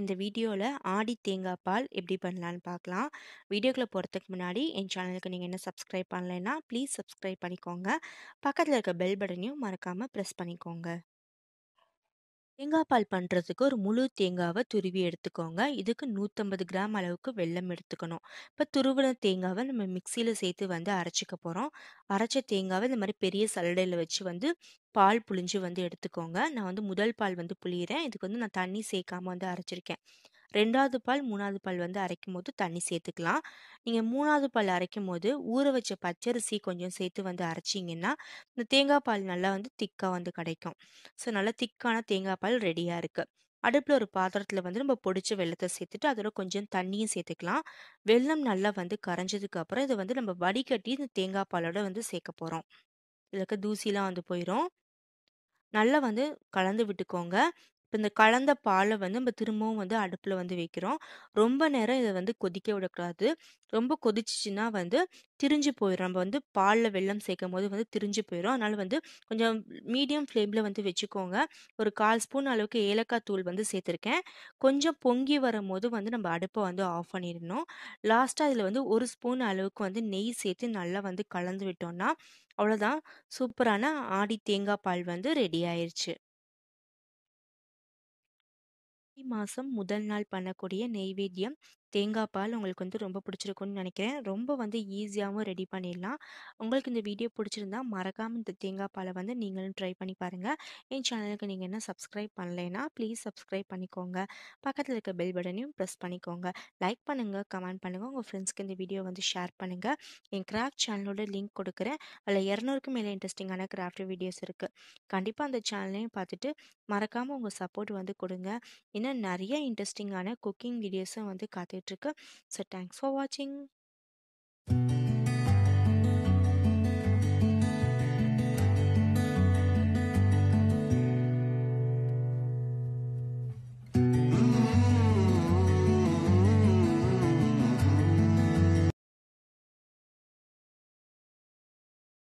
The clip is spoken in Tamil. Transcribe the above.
இந்த வீடியோவில் ஆடி தேங்காய் பால் எப்படி பண்ணலான்னு பார்க்கலாம் வீடியோக்குள்ள போகிறதுக்கு முன்னாடி என் சேனலுக்கு நீங்கள் என்ன சப்ஸ்கிரைப் பண்ணலைன்னா ப்ளீஸ் சப்ஸ்கிரைப் பண்ணிக்கோங்க பக்கத்தில் இருக்க பெல் பட்டனையும் மறக்காமல் ப்ரெஸ் பண்ணிக்கோங்க தேங்காய் பால் பண்ணுறதுக்கு ஒரு முழு தேங்காவை துருவி எடுத்துக்கோங்க இதுக்கு நூற்றம்பது கிராம் அளவுக்கு வெல்லம் எடுத்துக்கணும் இப்போ துருவின தேங்காவை நம்ம மிக்சியில் சேர்த்து வந்து அரைச்சிக்க போகிறோம் அரைச்ச தேங்காவை இந்த மாதிரி பெரிய சலடையில் வச்சு வந்து பால் புழிஞ்சு வந்து எடுத்துக்கோங்க நான் வந்து முதல் பால் வந்து புளியிறேன் இதுக்கு வந்து நான் தண்ணி சேர்க்காம வந்து அரைச்சிருக்கேன் ரெண்டாவது பால் மூணாவது பால் வந்து அரைக்கும் போது தண்ணி சேர்த்துக்கலாம் நீங்கள் மூணாவது பால் அரைக்கும் போது ஊற வச்ச பச்சரிசி கொஞ்சம் சேர்த்து வந்து அரைச்சிங்கன்னா இந்த தேங்காய் பால் நல்லா வந்து திக்காக வந்து கிடைக்கும் ஸோ நல்லா திக்கான தேங்காய் பால் ரெடியாக இருக்குது அடுப்பில் ஒரு பாத்திரத்தில் வந்து நம்ம பொடிச்ச வெள்ளத்தை சேர்த்துட்டு அதோட கொஞ்சம் தண்ணியும் சேர்த்துக்கலாம் வெள்ளம் நல்லா வந்து கரைஞ்சதுக்கு அப்புறம் இதை வந்து நம்ம வடிகட்டி இந்த தேங்காய் பாலோட வந்து சேர்க்க போகிறோம் இதில் இருக்க தூசிலாம் வந்து போயிடும் நல்லா வந்து கலந்து விட்டுக்கோங்க இப்போ இந்த கலந்த பாலை வந்து நம்ம திரும்பவும் வந்து அடுப்பில் வந்து வைக்கிறோம். ரொம்ப நேரம் இதை வந்து கொதிக்க விடக்கூடாது. ரொம்ப கொதிச்சிச்சின்னா வந்து திரிஞ்சு போயிடும் நம்ம வந்து வெள்ளம் வெல்லம் போது வந்து திரிஞ்சு போயிடும் அதனால் வந்து கொஞ்சம் மீடியம் ஃப்ளேமில் வந்து வச்சுக்கோங்க. ஒரு கால் ஸ்பூன் அளவுக்கு ஏலக்காய் தூள் வந்து சேர்த்துருக்கேன். கொஞ்சம் பொங்கி வரும்போது வந்து நம்ம அடுப்பை வந்து ஆஃப் பண்ணிடணும். லாஸ்ட்டாக இதில் வந்து ஒரு ஸ்பூன் அளவுக்கு வந்து நெய் சேர்த்து நல்லா வந்து கலந்து விட்டோம்னா, அவ்வளோதான் சூப்பரான ஆடி தேங்காய் பால் வந்து ரெடி ஆயிடுச்சு மாசம் முதல் நாள் பண்ணக்கூடிய நெய்வேத்தியம் தேங்காய் பால் உங்களுக்கு வந்து ரொம்ப பிடிச்சிருக்கும்னு நினைக்கிறேன். ரொம்ப வந்து ஈஸியாகவும் ரெடி பண்ணிடலாம். உங்களுக்கு இந்த வீடியோ பிடிச்சிருந்தா, மறக்காமல் இந்த தேங்காய் பாலை வந்து நீங்களும் ட்ரை பண்ணி பாருங்கள் என் சேனலுக்கு நீங்கள் என்ன சப்ஸ்கிரைப் பண்ணலைன்னா, ப்ளீஸ் சப்ஸ்கிரைப் பண்ணிக்கோங்க. பக்கத்தில் இருக்க பெல் பட்டனையும் ப்ரெஸ் பண்ணிக்கோங்க. லைக் பண்ணுங்கள் கமெண்ட் பண்ணுங்கள் உங்கள் ஃப்ரெண்ட்ஸ்க்கு இந்த வீடியோ வந்து ஷேர் பண்ணுங்கள் என் கிராஃப்ட் சேனலோட லிங்க் கொடுக்குறேன். அதில் இரநூறுக்கு மேலே இன்ட்ரெஸ்டிங்கான கிராஃப்ட் வீடியோஸ் இருக்குது கண்டிப்பாக அந்த சேனலையும் பார்த்துட்டு, மறக்காமல் உங்கள் சப்போர்ட் வந்து கொடுங்க. இன்னும் நிறைய இன்ட்ரெஸ்டிங்கான குக்கிங் வீடியோஸும் வந்து காத்து கேட்டிருக்கு ஸோ தேங்க்ஸ் ஃபார் வாட்சிங்